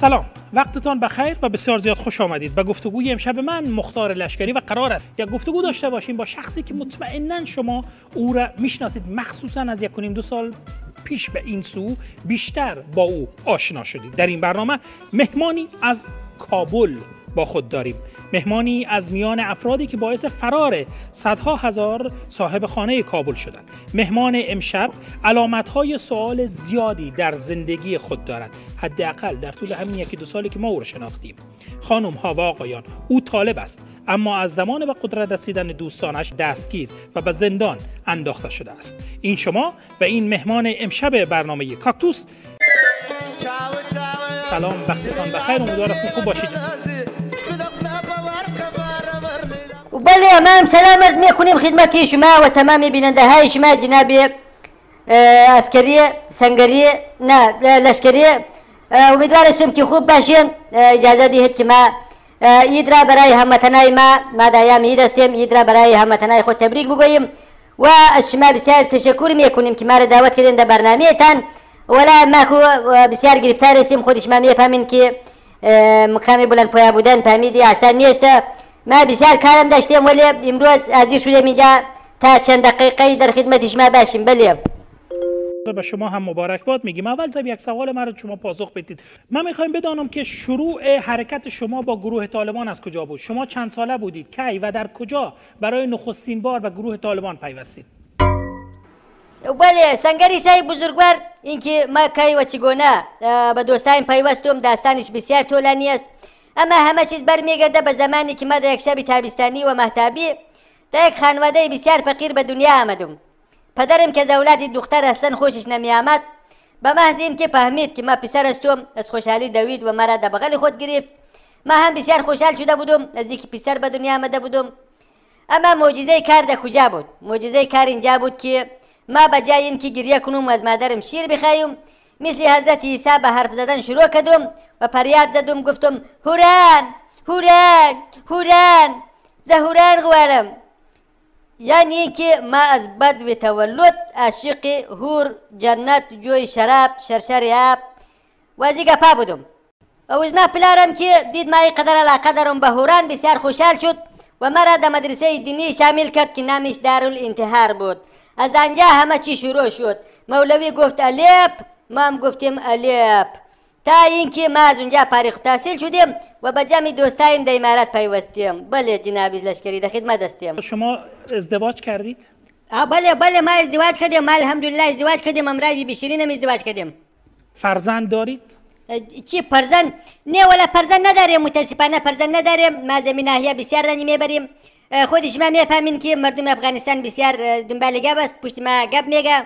سلام وقتتان بخیر و بسیار زیاد خوش آمدید به گفتگوی امشب من مختار لشکری و قرار است یک گفتگو داشته باشیم با شخصی که مطمئنا شما او را میشناسید مخصوصا از یک دو سال پیش به این سو بیشتر با او آشنا شدید در این برنامه مهمانی از کابل با خود داریم مهمانی از میان افرادی که باعث فرار صدها هزار صاحب خانه کابل شدند مهمان امشب های سوال زیادی در زندگی خود دارد حداقل در طول همین یکی دو سالی که ما او را شناختیم خانم ها و آقایان او طالب است اما از زمان به قدرت رسیدن دوستانش دستگیر و به زندان انداخته شده است این شما و این مهمان امشب برنامه کاکتوس سلام وقتتان بخیر امیدوار خوب باشید بەڵێ مام سەلامەت میێکونیم خدمەتی شما و تەمامی بینەندەهای شما جنابێ ئاسکەریە آه، سنگەریە لەشکریە امیدوارستم آه، که خوب باشین آه، اجازه دهید که ما اید را برای هموطنای ما ما دایام اید هستیم اید را برای هموطنای خود تبریک بگوییم و از شما بسیار تشکر میکنیم که ما را دعوت کردین در برنامه تان ولا ما خو بسیار گرفتار هستیم خودش ما میفهمین که مقام بلند پویا بودن فهمیدی احسان نیسته ما بسیار کارم داشتیم ولی امروز عزیز شدم اینجا تا چند دقیقه در خدمت شما باشیم بله به شما هم مبارک باد میگیم اول طب یک سوال رو شما پاسخ بدید من میخوایم بدانم که شروع حرکت شما با گروه طالبان از کجا بود شما چند ساله بودید کی و در کجا برای نخستین بار به گروه طالبان پیوستید بله سنگری سای بزرگوار اینکه ما کی و چگونه به دوستان پیوستم داستانش بسیار طولانی است اما همه چیز برمیگرده به زمانی که ما در یک شب تابستانی و محتابی در یک خانواده بسیار فقیر به دنیا آمدم پدرم که اولاد دختر اصلا خوشش آمد، به محض اینکه فهمید که ما پسر هستم از خوشحالی دوید و مرا در بغل خود گرفت ما هم بسیار خوشحال شده بودم از اینکه پسر به دنیا آمده بودم اما معجزه کار در کجا بود معجزه کار اینجا بود که ما به جای اینکه گریه کنم از مادرم شیر بخوایم مثل حضرت عیسی به حرف زدن شروع کردم و پریاد زدم گفتم هوران هوران هوران زه هوران یعنی که ما از بد و تولد عشق هور جنت جوی شراب شرشر و از پا بودم و از پلارم که دید ما قدر علاقه دارم به هوران بسیار خوشحال شد و مرا در مدرسه دینی شامل کرد که نامش دارالانتحار بود از آنجا همه چی شروع شد مولوی گفت الیپ مام گفتیم الیب تا اینکه ما از اونجا فارغ تحصیل شدیم و به جمع دوستایم در امارت پیوستیم بله جناب لشکری در خدمت هستیم شما ازدواج کردید بله بله ما ازدواج کردیم ما الحمدلله ازدواج کردیم امرای بی بشیرین هم ازدواج کردیم فرزند دارید چی فرزند نه ولا فرزند نداریم متاسفانه فرزند نداریم ما زمین ناحیه بسیار رنی میبریم خودش ما میفهمین که مردم افغانستان بسیار دنبال گپ است پشت ما گپ میگه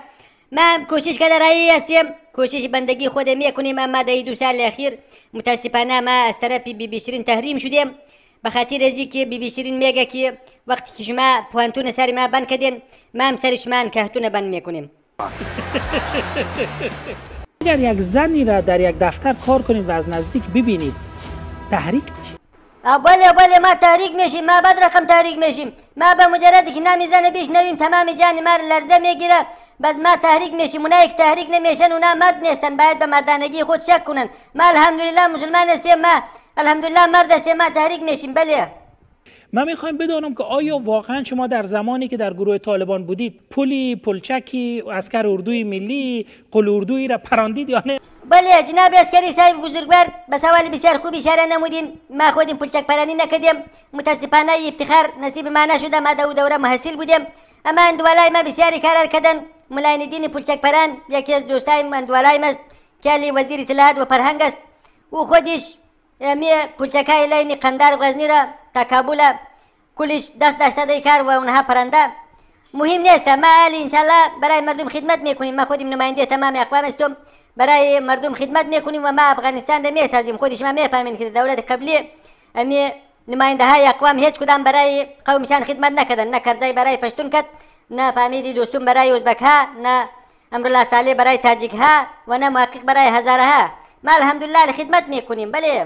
من کوشش کرده رایی هستیم کوشش بندگی می کنیم اما در دو سال اخیر متاسفانه ما از طرف بی بی شیرین تحریم شدیم به خاطر ازی که بی شیرین میگه که وقتی که شما پوانتون سر ما بند کدین، ما هم سر شما کهتون بند میکنیم اگر یک زنی را در یک دفتر کار کنید و از نزدیک ببینید تحریک میشه بله بله ما تحریک میشیم ما بد رقم تحریک میشیم ما به مجردی که نمیزنه بیش نویم تمام جان ما لرزه میگیره بس ما تحریک میشیم اونایی که تحریک نمیشن اونا مرد نیستن باید به مردانگی خود شک کنن ما الحمدلله مسلمان هستیم ما الحمدلله مرد هستیم ما تحریک میشیم بله من میخوایم بدانم که آیا واقعا شما در زمانی که در گروه طالبان بودید پلی پلچکی اسکر اردوی ملی قل اردوی را پراندید یا نه بله جناب اسکری صاحب بزرگوار به سوال بسیار خوبی اشاره نمودین ما خودیم پلچک پرانی نکدیم متاسفانه افتخار نصیب ما نشده ما دو دوره محصیل بودیم اما ما بسیاری کار کردن Mülayinedin Pulçakparan yaki az dostayım andualayım az kelli vazir itilaat ve parhang است او خودش می پلچکای لین قندار غزنی را تکابل کلش دست داشته دی کار و اونها پرنده مهم نیست ما ال انشالله برای مردم خدمت میکنیم ما خودم نماینده تمام اقوام هستم برای مردم خدمت میکنیم و ما افغانستان را میسازیم خودش ما میفهمیم که دولت قبلی امی نماینده های اقوام هیچ کدام برای قومشان خدمت نکردن نه کرزی برای پشتون کرد نه پامیدی دۆستم بەرای وەزبەکها نه ئەمر لا سالێ بەرای تاجیکها و نە ماقیق بەرای هەزارها ما الحەمدلله خدمت نێکنیم بەڵێ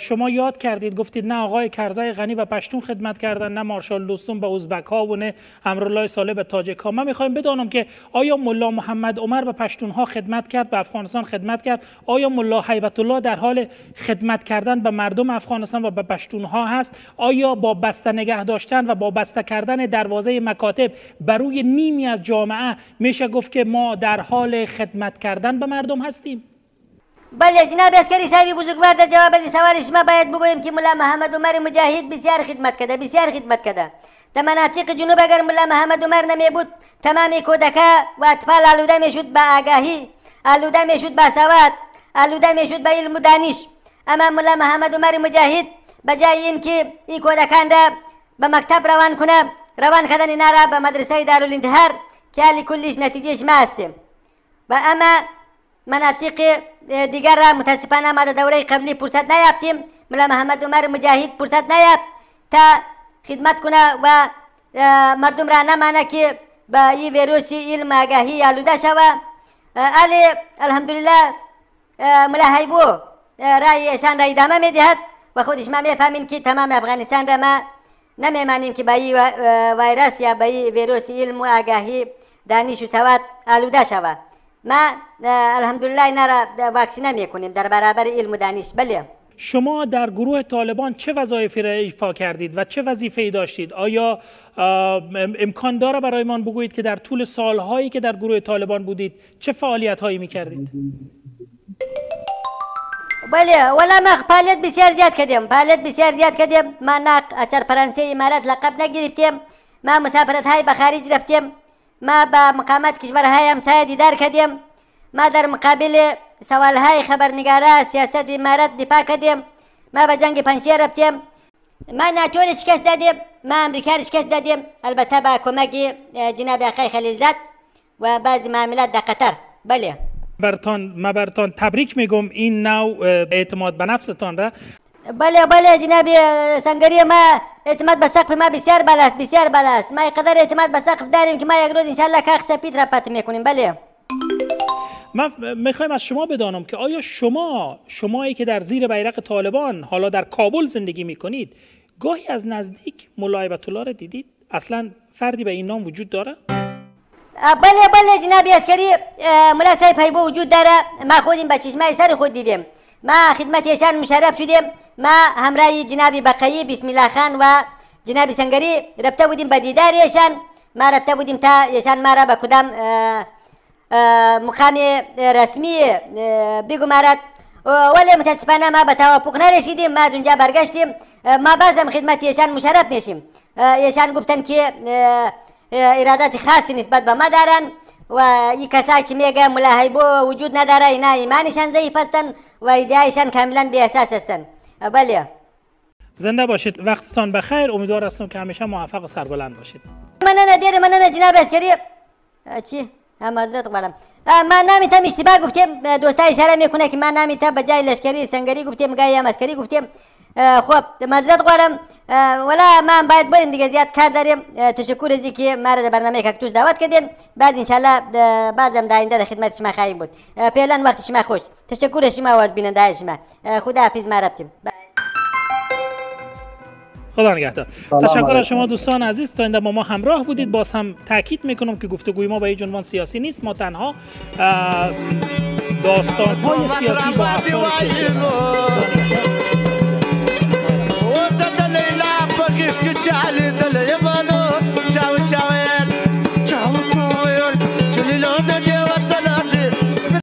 شما یاد کردید گفتید نه آقای کرزای غنی و پشتون خدمت کردن نه مارشال دوستون به ازبک و نه امرالله ساله به تاجک ها من میخوایم بدانم که آیا ملا محمد عمر به پشتون ها خدمت کرد به افغانستان خدمت کرد آیا ملا حیبت الله در حال خدمت کردن به مردم افغانستان و به پشتون ها هست آیا با بسته نگه داشتن و با بسته کردن دروازه مکاتب بر روی نیمی از جامعه میشه گفت که ما در حال خدمت کردن به مردم هستیم بله جناب اسکری صاحب بزرگوار در جواب از سوال شما باید بگویم که ملا محمد عمر مجاهد بسیار خدمت کرده بسیار خدمت کرده در مناطق جنوب اگر ملا محمد عمر نمی بود تمام کودکا و اطفال آلوده میشد به آگاهی آلوده میشد به سواد آلوده میشد به علم و دانش اما ملا محمد عمر مجاهد بجای اینکه این کودکان را به مکتب روان کنه روان کردن اینا را به مدرسه دارالانتحار که کلش نتیجهش ما و اما مناطق دیگر را متاسفانه ما در دوره قبلی فرصت نیافتیم ملا محمد عمر مجاهد فرصت نیافت تا خدمت کنه و مردم را نمانه که با این ویروس علم آگاهی آلوده شوه علی الحمدلله ملا حیبو رایشان را ادامه میدهد و خودش ما میفهمیم که تمام افغانستان را ما نمیمانیم که با این ویروس یا به این ویروس علم و آگاهی دانش و سواد آلوده شود ما الحمدلله اینا را واکسینه میکنیم در برابر علم و دانش بله شما در گروه طالبان چه وظایفی را ایفا کردید و چه وظیفه‌ای داشتید آیا امکان داره برای من بگویید که در طول سالهایی که در گروه طالبان بودید چه فعالیت هایی می کردید بله ولا ما فعالیت بسیار زیاد کردیم فعالیت بسیار زیاد کردیم من نق اچر فرانسه امارات لقب نگرفتیم ما مسافرت های به خارج رفتیم ما به مقامات کشورهای همسایه دیدار کردیم ما در مقابل سوالهای خبرنگاره سیاست امارت دفاع کردیم ما به جنگ پنجشیر رفتیم ما ناتو شکست دادیم ما امریکا شکست دادیم البته با کمک جناب آقای خلیلزاد و بعضی معاملات در قطر بله برتان ما برتان تبریک میگم این نو اعتماد به نفستان را بله بله جناب سنگری ما اعتماد به سقف ما بسیار بالا است بسیار بالا است ما قدر اعتماد به سقف داریم که ما یک روز انشالله کاخ سپید را پت میکنیم بله من میخوایم از شما بدانم که آیا شما شمایی که در زیر بیرق طالبان حالا در کابل زندگی میکنید گاهی از نزدیک ملای الله را دیدید اصلا فردی به این نام وجود داره بله بله جناب عسکری ملا صاحب وجود داره ما خودیم به چشمه سر خود دیدیم ما خدمت خدمتێشان مشارب شدێم ما هەمرای جنابی بسم الله خان و جنابی سنگەری رەبتە بودیم با دیدار دیدارێشان ما رەبتە بودیم تا یشان با کدام اه، اه، مقام رسمی اه، بگو مارد ولی متاسفانه ما به توافق نرسیدیم ما از اونجا برگشتیم ما بازم خدمت ایشان مشرف میشیم ایشان گفتن که ارادات خاصی نسبت به ما دارن و این کسایی که میگه ملاحی وجود نداره اینا ایمانشان ضعیف هستن و ایدهایشان کاملا بی اساس هستن بله زنده باشید وقتتان بخیر امیدوار هستم که همیشه موفق و سربلند باشید من دیر نه جناب اسکری چی؟ هم حضرت قبلم من نمیتم اشتباه گفتیم دوستای اشاره میکنه که من نمیتم به جای لشکری سنگری گفتیم گای هم اسکری گفتیم خب مزرد قرارم ولا من باید بریم دیگه زیاد کار داریم تشکر از که مرد در برنامه کاکتوس دعوت کردین بعد انشالله بعضم در آینده در خدمت شما خواهیم بود فعلا وقت شما خوش تشکر شما و از بیننده شما خدا حفظ ما بله. خدا نگهدار تشکر از شما دوستان عزیز تا این با ما همراه بودید باز هم تاکید میکنم که گفتگوی ما با این جنوان سیاسی نیست ما تنها داستان های سیاسی با على دلال